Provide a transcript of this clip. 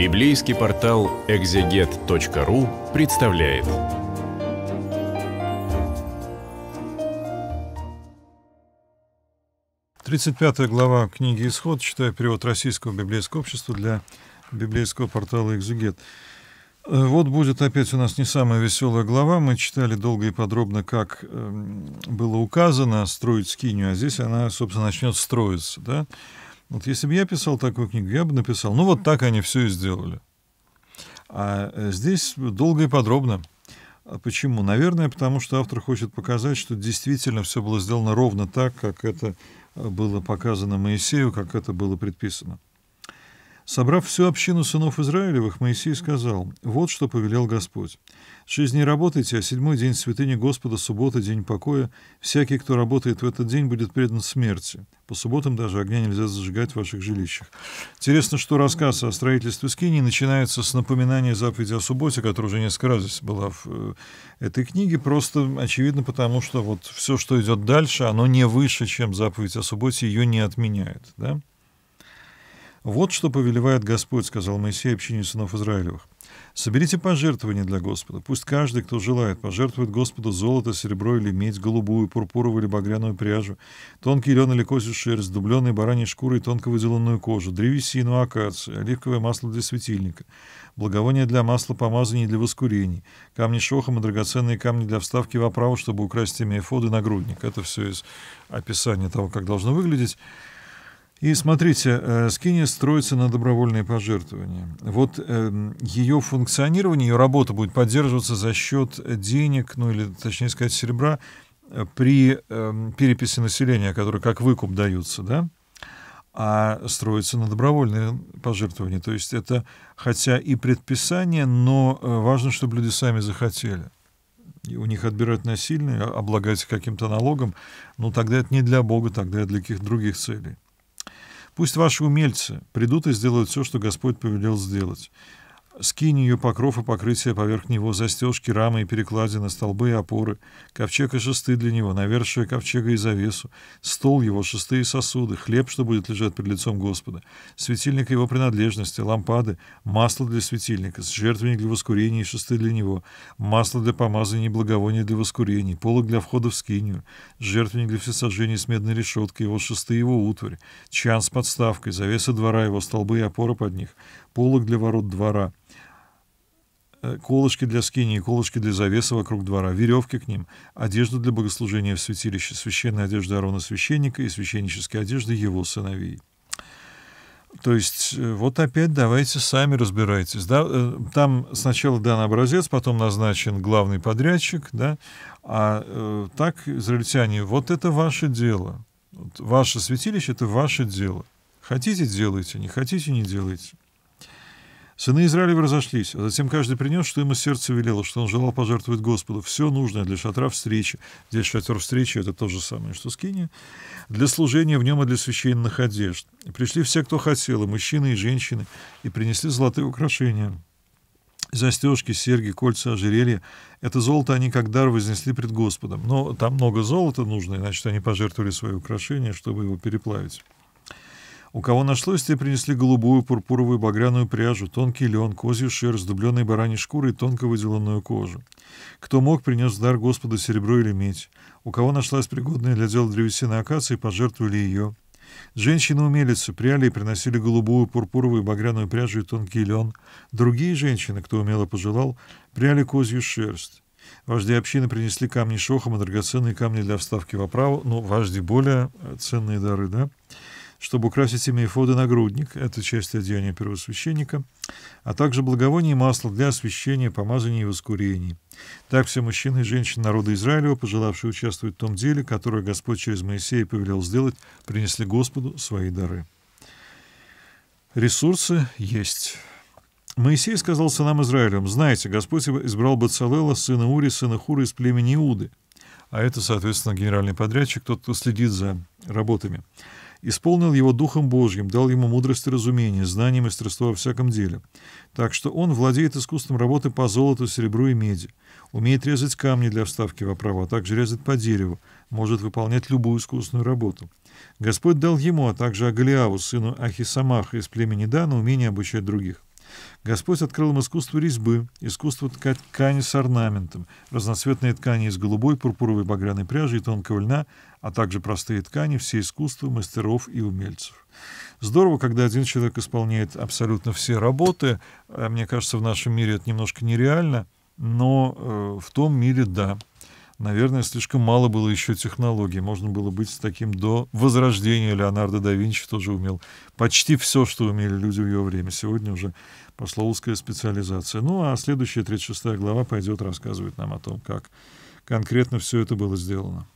Библейский портал экзегет.ру представляет. Тридцать пятая глава книги «Исход», читая перевод Российского библейского общества для библейского портала «Экзегет». Э, вот будет опять у нас не самая веселая глава. Мы читали долго и подробно, как эм, было указано строить скинию, а здесь она, собственно, начнет строиться. Да? Вот если бы я писал такую книгу, я бы написал, ну вот так они все и сделали. А э, здесь долго и подробно. А почему? Наверное, потому что автор хочет показать, что действительно все было сделано ровно так, как это э, было показано Моисею, как это было предписано. Собрав всю общину сынов Израилевых, Моисей сказал, «Вот что повелел Господь. Шесть дней работайте, а седьмой день святыни Господа, суббота, день покоя. Всякий, кто работает в этот день, будет предан смерти. По субботам даже огня нельзя зажигать в ваших жилищах». Интересно, что рассказ о строительстве Скинии начинается с напоминания заповеди о субботе, которая уже несколько раз здесь была в э, этой книге, просто очевидно потому, что вот все, что идет дальше, оно не выше, чем заповедь о субботе, ее не отменяет. Да? «Вот что повелевает Господь», — сказал Моисей общине сынов Израилевых. «Соберите пожертвования для Господа. Пусть каждый, кто желает, пожертвует Господу золото, серебро или медь, голубую, пурпуровую или багряную пряжу, тонкий лен или козью шерсть, дубленые бараньи шкуры и тонко выделанную кожу, древесину, акацию, оливковое масло для светильника, благовоние для масла, помазаний для воскурений, камни шохом и драгоценные камни для вставки в оправу, чтобы украсть ими эфоды нагрудник». Это все из описания того, как должно выглядеть. И смотрите, э, скиния строится на добровольные пожертвования. Вот э, ее функционирование, ее работа будет поддерживаться за счет денег, ну или, точнее сказать, серебра э, при эм, переписи населения, которые как выкуп даются, да? а строится на добровольные пожертвования. То есть это, хотя и предписание, но важно, чтобы люди сами захотели. И у них отбирать насильно, облагать каким-то налогом, ну тогда это не для Бога, тогда это для каких-то других целей. Пусть ваши умельцы придут и сделают все, что Господь повелел сделать. Скинь ее покров и покрытие поверх него, застежки, рамы и перекладины, столбы и опоры, ковчег и шесты для него, навершие ковчега и завесу, стол его, шесты и сосуды, хлеб, что будет лежать перед лицом Господа, светильник его принадлежности, лампады, масло для светильника, жертвенник для воскурения и шесты для него, масло для помазания и благовония для воскурений, полок для входа в скинию, жертвенник для всесожжения с медной решеткой, его шесты его утварь, чан с подставкой, завесы двора его, столбы и опоры под них, полок для ворот двора — Э, колышки для скинии, колышки для завеса вокруг двора, веревки к ним, одежду для богослужения в святилище, священная одежда Аарона священника и священнические одежды его сыновей. То есть э, вот опять давайте сами разбирайтесь. Да? Э, там сначала дан образец, потом назначен главный подрядчик, да? а э, так израильтяне, вот это ваше дело. Вот ваше святилище — это ваше дело. Хотите — делайте, не хотите — не делайте. Сыны Израилева разошлись, а затем каждый принес, что ему сердце велело, что он желал пожертвовать Господу. Все нужное для шатра встречи. Здесь шатер встречи — это то же самое, что скиния. Для служения в нем и для священных одежд. И пришли все, кто хотел, и мужчины, и женщины, и принесли золотые украшения. Застежки, серьги, кольца, ожерелья — это золото они как дар вознесли пред Господом. Но там много золота нужно, иначе они пожертвовали свои украшения, чтобы его переплавить. У кого нашлось, те принесли голубую, пурпуровую, багряную пряжу, тонкий лен, козью шерсть, дубленые бараньи шкуры и тонко выделанную кожу. Кто мог, принес в дар Господа серебро или медь. У кого нашлась пригодная для дела древесина акации, пожертвовали ее. Женщины-умелицы пряли и приносили голубую, пурпуровую, багряную пряжу и тонкий лен. Другие женщины, кто умело пожелал, пряли козью шерсть. Вожди общины принесли камни шохом и драгоценные камни для вставки в оправу, ну, вожди более э, ценные дары, да? чтобы украсить семейфоды нагрудник, это часть одеяния первосвященника, а также благовоние и масло для освящения, помазания и воскурений. Так все мужчины и женщины народа Израилева, пожелавшие участвовать в том деле, которое Господь через Моисея повелел сделать, принесли Господу свои дары. Ресурсы есть. Моисей сказал сынам Израилем, «Знаете, Господь избрал Бацалела, сына Ури, сына Хура из племени Иуды». А это, соответственно, генеральный подрядчик, тот, кто следит за работами исполнил его Духом Божьим, дал ему мудрость и разумение, знание и мастерство во всяком деле. Так что он владеет искусством работы по золоту, серебру и меди, умеет резать камни для вставки в оправу, а также резать по дереву, может выполнять любую искусственную работу. Господь дал ему, а также Агалиаву, сыну Ахисамаха из племени Дана, умение обучать других. Господь открыл им искусство резьбы, искусство ткать ткани с орнаментом, разноцветные ткани из голубой, пурпуровой багряной пряжи и тонкого льна, а также простые ткани, все искусства мастеров и умельцев. Здорово, когда один человек исполняет абсолютно все работы. Э, мне кажется, в нашем мире это немножко нереально, но э, в том мире да. Наверное, слишком мало было еще технологий. Можно было быть с таким до возрождения. Леонардо да Винчи тоже умел почти все, что умели люди в его время. Сегодня уже пошла узкая специализация. Ну, а следующая 36 глава пойдет рассказывать нам о том, как конкретно все это было сделано.